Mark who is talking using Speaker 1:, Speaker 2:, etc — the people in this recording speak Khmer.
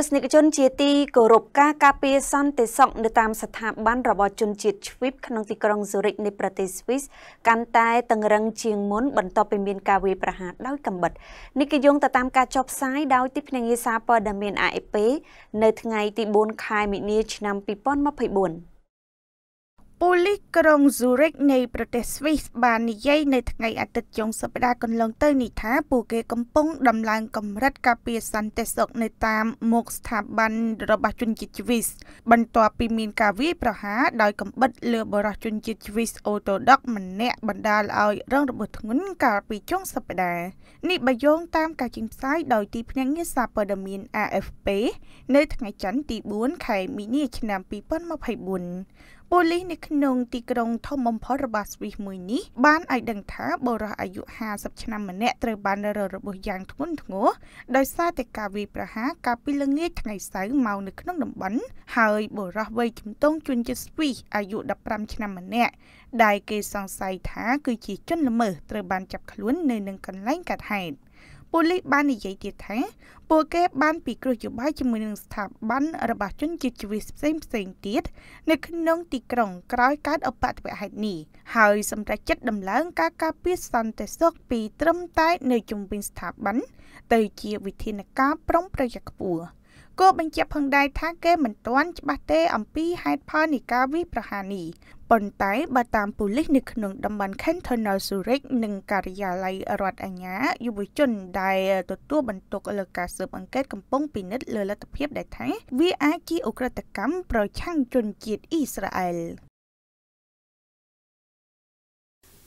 Speaker 1: ស្សនិកជនជាទីគោរពការការពារសន្តិសុខនៅតាមស្ថាប័នរបស់ជនជាតិឈ្វីបក្នុងទីក្រុងស៊ូរិចនៃប្រទេសស្វីសកាន់តែតឹងរឹងជាងមុនបន្ទាប់ពីមានការវាយប្រហារដោយកាំបិតនេះគឺយោងទៅតាមការចុះផ្សាយដោយទីភ្នាក់ងារសារព័ត៌មាន AFP នៅថ្ងៃទី4ខែមីនាឆ្នាំ2024
Speaker 2: ប៉ូលីសក្រុង Zurich នៃប្រទេសស្វីសបាននិយាយនៅថ្ងៃអាទិត្យចុងសប្តាហ៍កន្លងទៅនេះថាពួកគេកំពុងដំឡើង កម្រិតការពារសន្តិសុខនៅតាមមុខស្ថាប័នរបស់ជនជាតិស្វីសបន្ទាប់ពីមានការវាយប្រហារដោយកំបិតលើបរិសុទ្ធជនជាតិស្វីសអូតូដុកម្នាក់បណ្ដាលឲ្យ រងរបួសធ្ងន់កាលពីចុងសប្តាហ៍នេះបើយោងតាម ការចេញផ្សាយដោយទីភ្នាក់ងារសារព័ត៌មាន AFP នៅថ្ងៃច័ន្ទទី4ខែមីនា ឆ្នាំ2024ប៉ូលីសនៅក្នុងទីក្រុងធំបំផុតរបស់ស្វីសមួយនេះបានឲ្យដឹងថាបុរសអាយុ50ឆ្នាំម្នាក់ត្រូវបានររបួសយ៉ាងធ្ងន់ធ្ងរដោយសារតែការវាយប្រហារកាលពីល្ងាចថ្ងៃសៅរ៍មកនៅក្នុងតំបន់ហើយបុរសវ័យជំទង់ជនជាតិស្វីសអាយុ15ឆ្នាំម្នាក់ដែលគេសង្ស័យថាគឺជាជនល្មើសត្រូវបានចាប់ខ្លួននៅនឹងកន្លែងកើតហេតុប៉ូលីសបាននិយាយទៀតថាពួកគេបានពិគ្រោះយោបល់ជាមួយនឹងស្ថាប័នរបស់ជនជាតិជីវីផ្សេងផ្សេងទៀតនៅក្នុងទីក្រុងក្រោយកើតឧបទ្ទវហេតុនេះហើយសម្រាប់ចិត្តដំឡើង ការការពារសន្តិសុខពីត្រឹមតែនៅជុំវិញស្ថាប័នទៅជាវិធានការប្រុងប្រយ័ត្នខ្ពស់គូបញ្ជាក់ផងដែរថាគេមិនទាន់ច្បាស់ទេ អំពីហេតុផលនៃការវាយប្រហារនេះប៉ុន្តែបើតាមប៉ូលីសនៅក្នុងតំបន់ Cantonal Zurich និងការិយាល័យរដ្ឋអាជ្ញាយុវជនដែលទទួលបន្ទុកលើការស៊ើបអង្កេតកំពុងពិនិត្យលើលទ្ធភាពដែលថាវាអាចជាអ ுக ្រិតកម្មប្រឆាំងជនជាតិអ៊ីស្រាអែល។